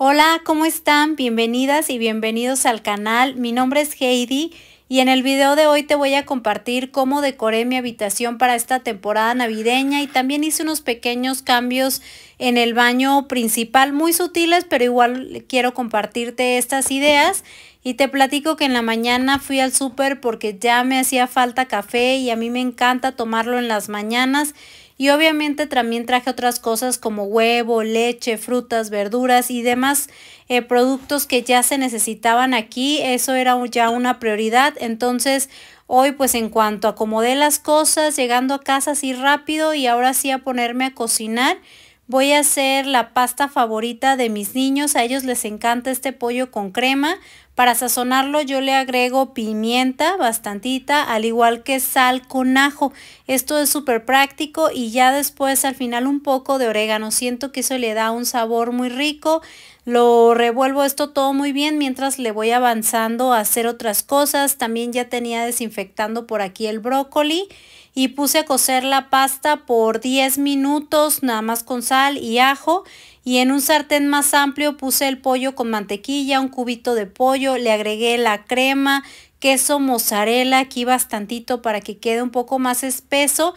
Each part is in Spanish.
Hola, ¿cómo están? Bienvenidas y bienvenidos al canal. Mi nombre es Heidi y en el video de hoy te voy a compartir cómo decoré mi habitación para esta temporada navideña y también hice unos pequeños cambios en el baño principal, muy sutiles, pero igual quiero compartirte estas ideas. Y te platico que en la mañana fui al súper porque ya me hacía falta café y a mí me encanta tomarlo en las mañanas y obviamente también traje otras cosas como huevo, leche, frutas, verduras y demás eh, productos que ya se necesitaban aquí. Eso era ya una prioridad. Entonces... Hoy pues en cuanto acomodé las cosas, llegando a casa así rápido y ahora sí a ponerme a cocinar, voy a hacer la pasta favorita de mis niños. A ellos les encanta este pollo con crema para sazonarlo yo le agrego pimienta bastantita, al igual que sal con ajo. Esto es súper práctico y ya después al final un poco de orégano. Siento que eso le da un sabor muy rico. Lo revuelvo esto todo muy bien mientras le voy avanzando a hacer otras cosas. También ya tenía desinfectando por aquí el brócoli y puse a cocer la pasta por 10 minutos nada más con sal y ajo y en un sartén más amplio puse el pollo con mantequilla, un cubito de pollo, le agregué la crema, queso mozzarella aquí bastantito para que quede un poco más espeso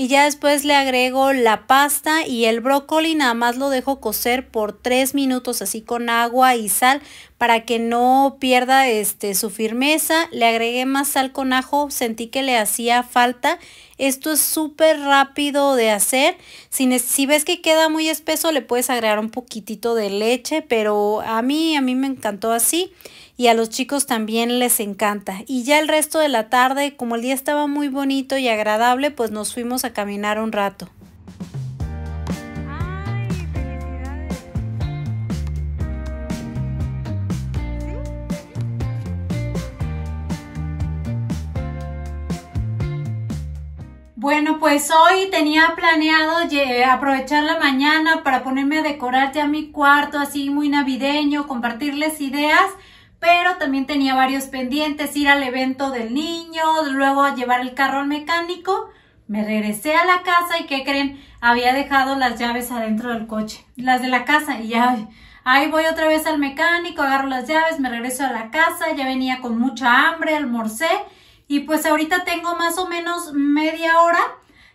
y ya después le agrego la pasta y el brócoli, nada más lo dejo cocer por 3 minutos así con agua y sal para que no pierda este, su firmeza. Le agregué más sal con ajo, sentí que le hacía falta. Esto es súper rápido de hacer. Si, si, ves que queda muy espeso, le puedes agregar un poquitito de leche, pero a mí, a mí me encantó así y a los chicos también les encanta. Y ya el resto de la tarde, como el día estaba muy bonito y agradable, pues nos fuimos a caminar un rato. Bueno, pues hoy tenía planeado eh, aprovechar la mañana para ponerme a decorar ya mi cuarto así muy navideño, compartirles ideas, pero también tenía varios pendientes, ir al evento del niño, luego a llevar el carro al mecánico. Me regresé a la casa y ¿qué creen? Había dejado las llaves adentro del coche, las de la casa y ya... Ahí voy otra vez al mecánico, agarro las llaves, me regreso a la casa, ya venía con mucha hambre, almorcé y pues ahorita tengo más o menos media hora.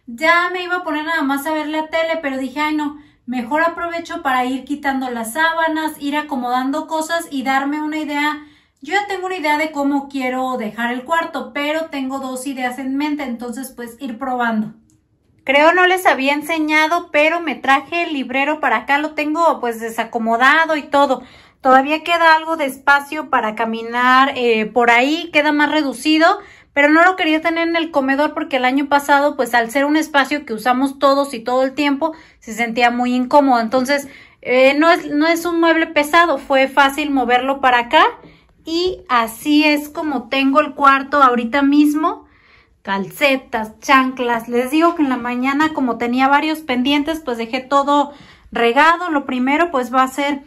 Ya me iba a poner nada más a ver la tele, pero dije, ay no, Mejor aprovecho para ir quitando las sábanas, ir acomodando cosas y darme una idea. Yo ya tengo una idea de cómo quiero dejar el cuarto, pero tengo dos ideas en mente, entonces pues ir probando. Creo no les había enseñado, pero me traje el librero para acá, lo tengo pues desacomodado y todo. Todavía queda algo de espacio para caminar eh, por ahí, queda más reducido, pero no lo quería tener en el comedor porque el año pasado, pues al ser un espacio que usamos todos y todo el tiempo, se sentía muy incómodo. Entonces, eh, no, es, no es un mueble pesado, fue fácil moverlo para acá y así es como tengo el cuarto ahorita mismo. Calcetas, chanclas, les digo que en la mañana como tenía varios pendientes, pues dejé todo regado. Lo primero pues va a ser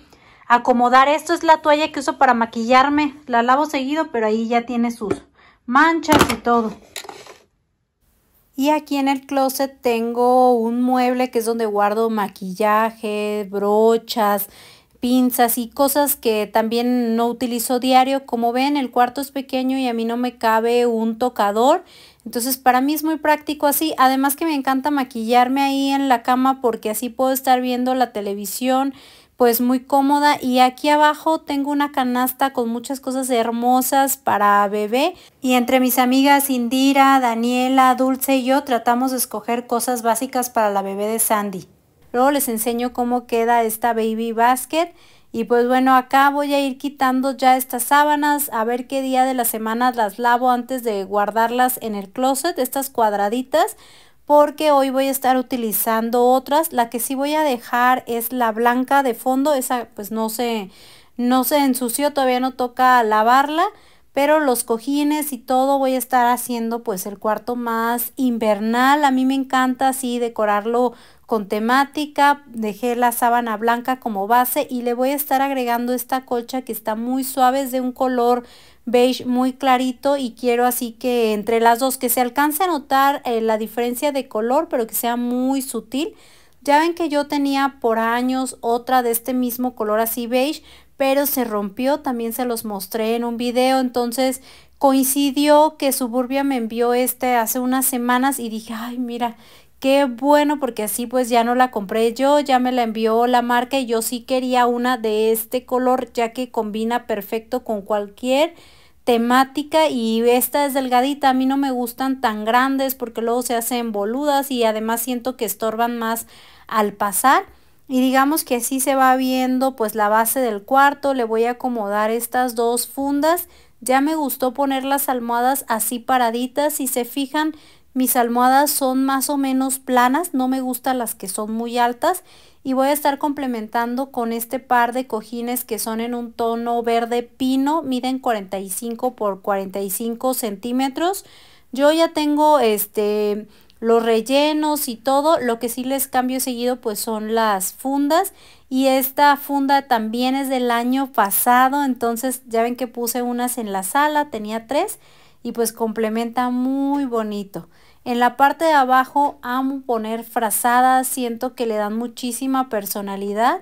acomodar esto, es la toalla que uso para maquillarme, la lavo seguido, pero ahí ya tiene sus manchas y todo. Y aquí en el closet tengo un mueble que es donde guardo maquillaje, brochas, pinzas y cosas que también no utilizo diario. Como ven, el cuarto es pequeño y a mí no me cabe un tocador. Entonces para mí es muy práctico así. Además que me encanta maquillarme ahí en la cama porque así puedo estar viendo la televisión pues muy cómoda y aquí abajo tengo una canasta con muchas cosas hermosas para bebé y entre mis amigas Indira, Daniela, Dulce y yo tratamos de escoger cosas básicas para la bebé de Sandy. Luego les enseño cómo queda esta baby basket y pues bueno, acá voy a ir quitando ya estas sábanas, a ver qué día de la semana las lavo antes de guardarlas en el closet, estas cuadraditas, porque hoy voy a estar utilizando otras. La que sí voy a dejar es la blanca de fondo, esa pues no se, no se ensució, todavía no toca lavarla pero los cojines y todo voy a estar haciendo pues el cuarto más invernal. A mí me encanta así decorarlo con temática, dejé la sábana blanca como base y le voy a estar agregando esta colcha que está muy suave, es de un color beige muy clarito y quiero así que entre las dos que se alcance a notar eh, la diferencia de color pero que sea muy sutil. Ya ven que yo tenía por años otra de este mismo color así beige, pero se rompió, también se los mostré en un video, entonces coincidió que Suburbia me envió este hace unas semanas y dije, ay, mira, qué bueno porque así pues ya no la compré yo, ya me la envió la marca y yo sí quería una de este color ya que combina perfecto con cualquier temática y esta es delgadita, a mí no me gustan tan grandes porque luego se hacen boludas y además siento que estorban más al pasar y digamos que así se va viendo pues la base del cuarto, le voy a acomodar estas dos fundas, ya me gustó poner las almohadas así paraditas, si se fijan mis almohadas son más o menos planas, no me gustan las que son muy altas y voy a estar complementando con este par de cojines que son en un tono verde pino, miden 45 por 45 centímetros, yo ya tengo este los rellenos y todo. Lo que sí les cambio seguido pues son las fundas y esta funda también es del año pasado, entonces ya ven que puse unas en la sala, tenía tres y pues complementa muy bonito. En la parte de abajo amo poner frazadas, siento que le dan muchísima personalidad.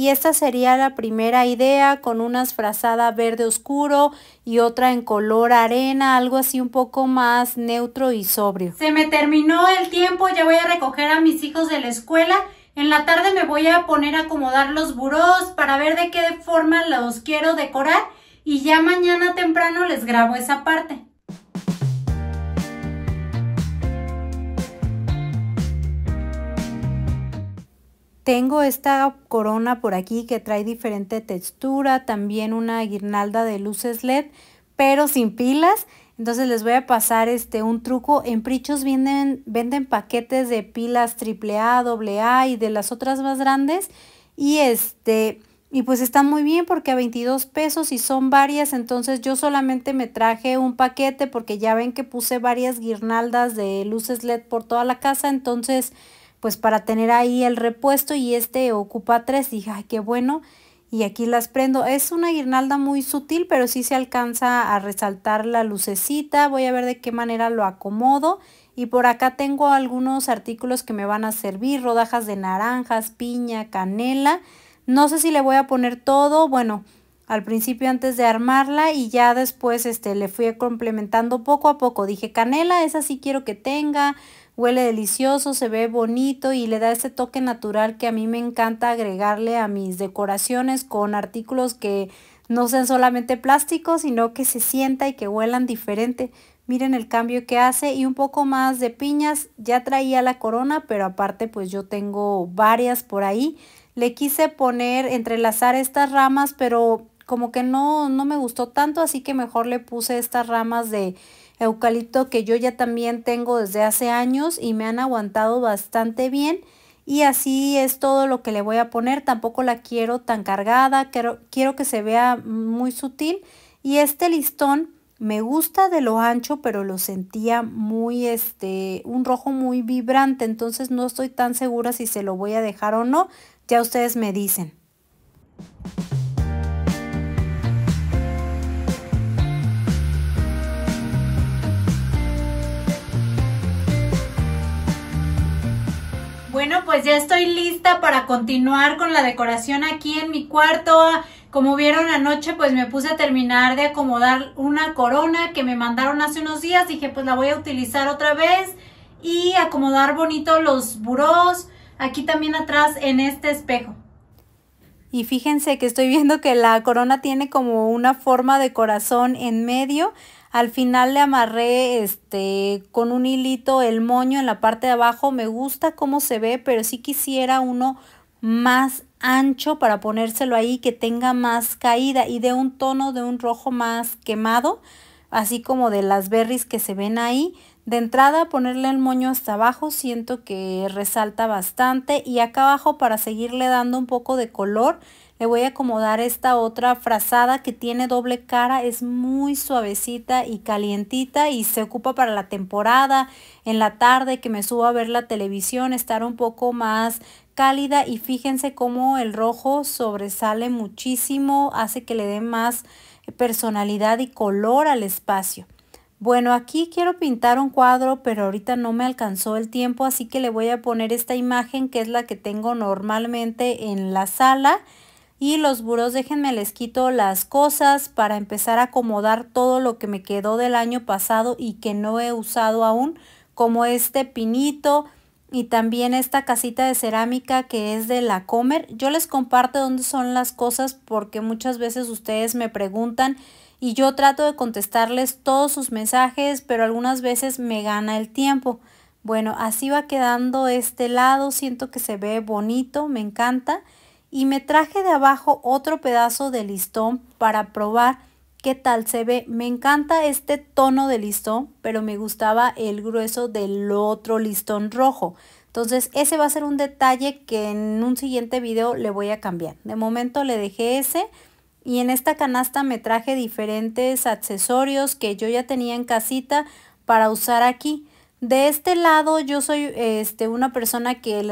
Y esta sería la primera idea con una frazada verde oscuro y otra en color arena, algo así un poco más neutro y sobrio. Se me terminó el tiempo, ya voy a recoger a mis hijos de la escuela. En la tarde me voy a poner a acomodar los burós para ver de qué forma los quiero decorar y ya mañana temprano les grabo esa parte. Tengo esta corona por aquí que trae diferente textura, también una guirnalda de luces LED, pero sin pilas. Entonces les voy a pasar este un truco. En Prichos venden, paquetes de pilas AAA, AA y de las otras más grandes. Y este... Y pues están muy bien porque a 22 pesos y son varias, entonces yo solamente me traje un paquete porque ya ven que puse varias guirnaldas de luces LED por toda la casa, entonces pues para tener ahí el repuesto y este ocupa tres. Dije, ay, qué bueno. Y aquí las prendo. Es una guirnalda muy sutil, pero sí se alcanza a resaltar la lucecita. Voy a ver de qué manera lo acomodo. Y por acá tengo algunos artículos que me van a servir. Rodajas de naranjas, piña, canela. No sé si le voy a poner todo. Bueno, al principio antes de armarla y ya después este, le fui complementando poco a poco. Dije, canela, esa sí quiero que tenga Huele delicioso, se ve bonito y le da ese toque natural que a mí me encanta agregarle a mis decoraciones con artículos que no sean solamente plásticos, sino que se sienta y que huelan diferente. Miren el cambio que hace y un poco más de piñas. Ya traía la corona, pero aparte pues yo tengo varias por ahí. Le quise poner, entrelazar estas ramas, pero como que no, no me gustó tanto, así que mejor le puse estas ramas de eucalipto que yo ya también tengo desde hace años y me han aguantado bastante bien. Y así es todo lo que le voy a poner. Tampoco la quiero tan cargada, quiero, quiero que se vea muy sutil. Y este listón me gusta de lo ancho, pero lo sentía muy, este, un rojo muy vibrante. Entonces no estoy tan segura si se lo voy a dejar o no. Ya ustedes me dicen. Bueno, pues ya estoy lista para continuar con la decoración aquí en mi cuarto. Como vieron anoche, pues me puse a terminar de acomodar una corona que me mandaron hace unos días. Dije, pues la voy a utilizar otra vez y acomodar bonito los burós aquí también atrás en este espejo. Y fíjense que estoy viendo que la corona tiene como una forma de corazón en medio. Al final le amarré este, con un hilito el moño en la parte de abajo. Me gusta cómo se ve, pero sí quisiera uno más ancho para ponérselo ahí que tenga más caída y de un tono de un rojo más quemado así como de las berries que se ven ahí de entrada ponerle el moño hasta abajo siento que resalta bastante y acá abajo para seguirle dando un poco de color le voy a acomodar esta otra frazada que tiene doble cara, es muy suavecita y calientita y se ocupa para la temporada, en la tarde que me subo a ver la televisión, estar un poco más cálida y fíjense cómo el rojo sobresale muchísimo, hace que le dé más personalidad y color al espacio. Bueno, aquí quiero pintar un cuadro, pero ahorita no me alcanzó el tiempo, así que le voy a poner esta imagen que es la que tengo normalmente en la sala. Y los buros, déjenme les quito las cosas para empezar a acomodar todo lo que me quedó del año pasado y que no he usado aún, como este pinito y también esta casita de cerámica que es de la Comer. Yo les comparto dónde son las cosas porque muchas veces ustedes me preguntan y yo trato de contestarles todos sus mensajes, pero algunas veces me gana el tiempo. Bueno, así va quedando este lado, siento que se ve bonito, me encanta. Y me traje de abajo otro pedazo de listón para probar qué tal se ve. Me encanta este tono de listón, pero me gustaba el grueso del otro listón rojo. Entonces ese va a ser un detalle que en un siguiente video le voy a cambiar. De momento le dejé ese y en esta canasta me traje diferentes accesorios que yo ya tenía en casita para usar aquí. De este lado yo soy este, una persona que en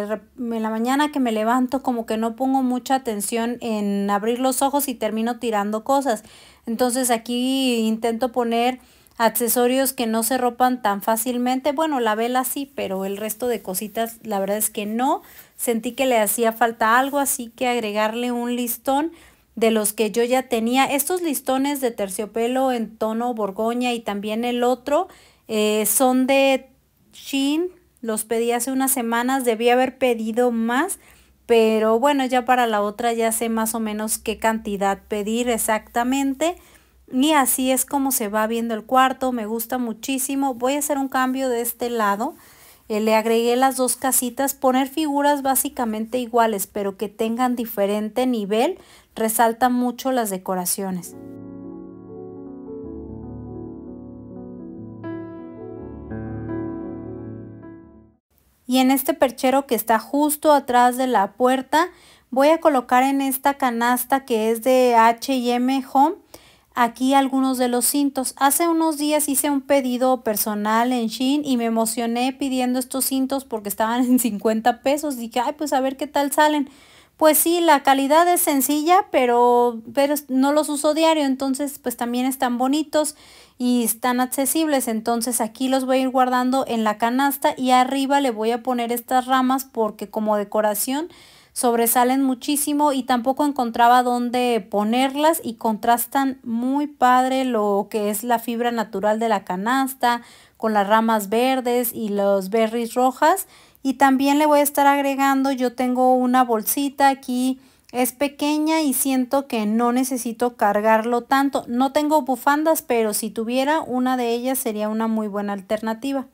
la mañana que me levanto como que no pongo mucha atención en abrir los ojos y termino tirando cosas. Entonces aquí intento poner accesorios que no se ropan tan fácilmente. Bueno, la vela sí, pero el resto de cositas la verdad es que no. Sentí que le hacía falta algo, así que agregarle un listón de los que yo ya tenía. Estos listones de terciopelo en tono borgoña y también el otro eh, son de Shein. Los pedí hace unas semanas, debí haber pedido más, pero bueno, ya para la otra ya sé más o menos qué cantidad pedir exactamente. Y así es como se va viendo el cuarto, me gusta muchísimo. Voy a hacer un cambio de este lado eh, le agregué las dos casitas, poner figuras básicamente iguales, pero que tengan diferente nivel, resalta mucho las decoraciones. Y en este perchero que está justo atrás de la puerta, voy a colocar en esta canasta que es de H&M Home, aquí algunos de los cintos. Hace unos días hice un pedido personal en Shein y me emocioné pidiendo estos cintos porque estaban en 50 pesos. Dije, ay, pues a ver qué tal salen. Pues sí, la calidad es sencilla, pero, pero no los uso diario, entonces pues también están bonitos y están accesibles. Entonces aquí los voy a ir guardando en la canasta y arriba le voy a poner estas ramas porque como decoración sobresalen muchísimo y tampoco encontraba dónde ponerlas y contrastan muy padre lo que es la fibra natural de la canasta con las ramas verdes y los berries rojas y también le voy a estar agregando yo tengo una bolsita aquí es pequeña y siento que no necesito cargarlo tanto no tengo bufandas pero si tuviera una de ellas sería una muy buena alternativa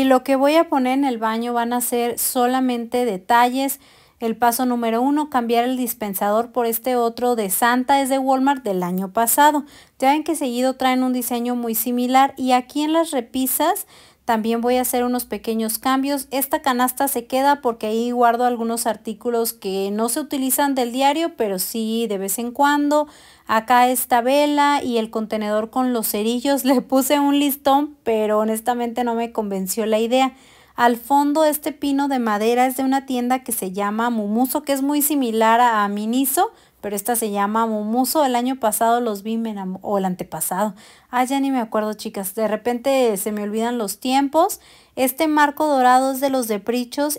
y lo que voy a poner en el baño van a ser solamente detalles. El paso número uno, cambiar el dispensador por este otro de Santa es de Walmart del año pasado. Ya ven que seguido traen un diseño muy similar y aquí en las repisas también voy a hacer unos pequeños cambios. Esta canasta se queda porque ahí guardo algunos artículos que no se utilizan del diario, pero sí de vez en cuando. Acá esta vela y el contenedor con los cerillos. Le puse un listón, pero honestamente no me convenció la idea. Al fondo este pino de madera es de una tienda que se llama Mumuso, que es muy similar a, Miniso, pero esta se llama Mumuso. El año pasado los vi, o el antepasado. Ah, ya ni me acuerdo, chicas. De repente eh, se me olvidan los tiempos. Este marco dorado es de los de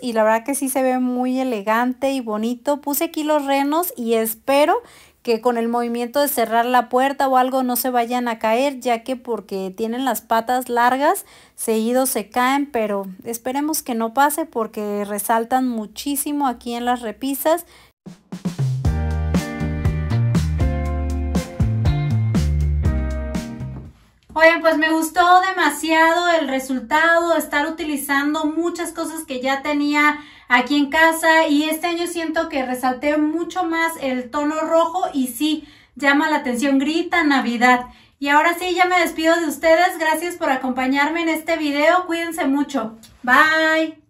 y la verdad que sí se ve muy elegante y bonito. Puse aquí los renos y espero que con el movimiento de cerrar la puerta o algo no se vayan a caer, ya que porque tienen las patas largas, seguido se caen, pero esperemos que no pase porque resaltan muchísimo aquí en las repisas. Oigan, pues me gustó demasiado el resultado, estar utilizando muchas cosas que ya tenía aquí en casa y este año siento que resalté mucho más el tono rojo y sí, llama la atención, grita Navidad. Y ahora sí, ya me despido de ustedes, gracias por acompañarme en este video, cuídense mucho, bye.